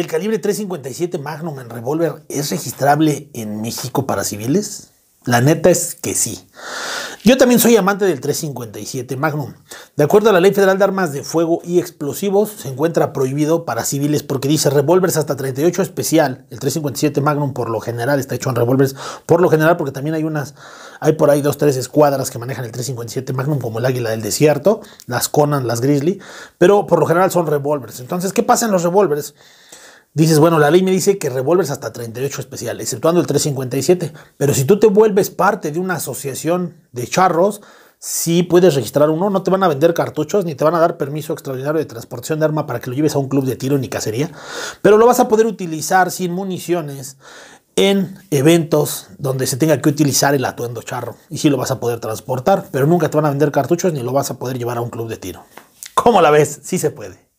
¿El calibre 357 Magnum en revólver es registrable en México para civiles? La neta es que sí. Yo también soy amante del 357 Magnum. De acuerdo a la Ley Federal de Armas de Fuego y Explosivos, se encuentra prohibido para civiles porque dice revólveres hasta 38 especial. El 357 Magnum por lo general está hecho en revólveres, por lo general porque también hay unas, hay por ahí dos, tres escuadras que manejan el 357 Magnum como el Águila del Desierto, las Conan, las Grizzly, pero por lo general son revólveres. Entonces, ¿qué pasa en los revólveres? dices, bueno, la ley me dice que revuelves hasta 38 especial, exceptuando el 357. Pero si tú te vuelves parte de una asociación de charros, sí puedes registrar uno, no te van a vender cartuchos ni te van a dar permiso extraordinario de transportación de arma para que lo lleves a un club de tiro ni cacería, pero lo vas a poder utilizar sin municiones en eventos donde se tenga que utilizar el atuendo charro y sí lo vas a poder transportar, pero nunca te van a vender cartuchos ni lo vas a poder llevar a un club de tiro. ¿Cómo la ves? Sí se puede.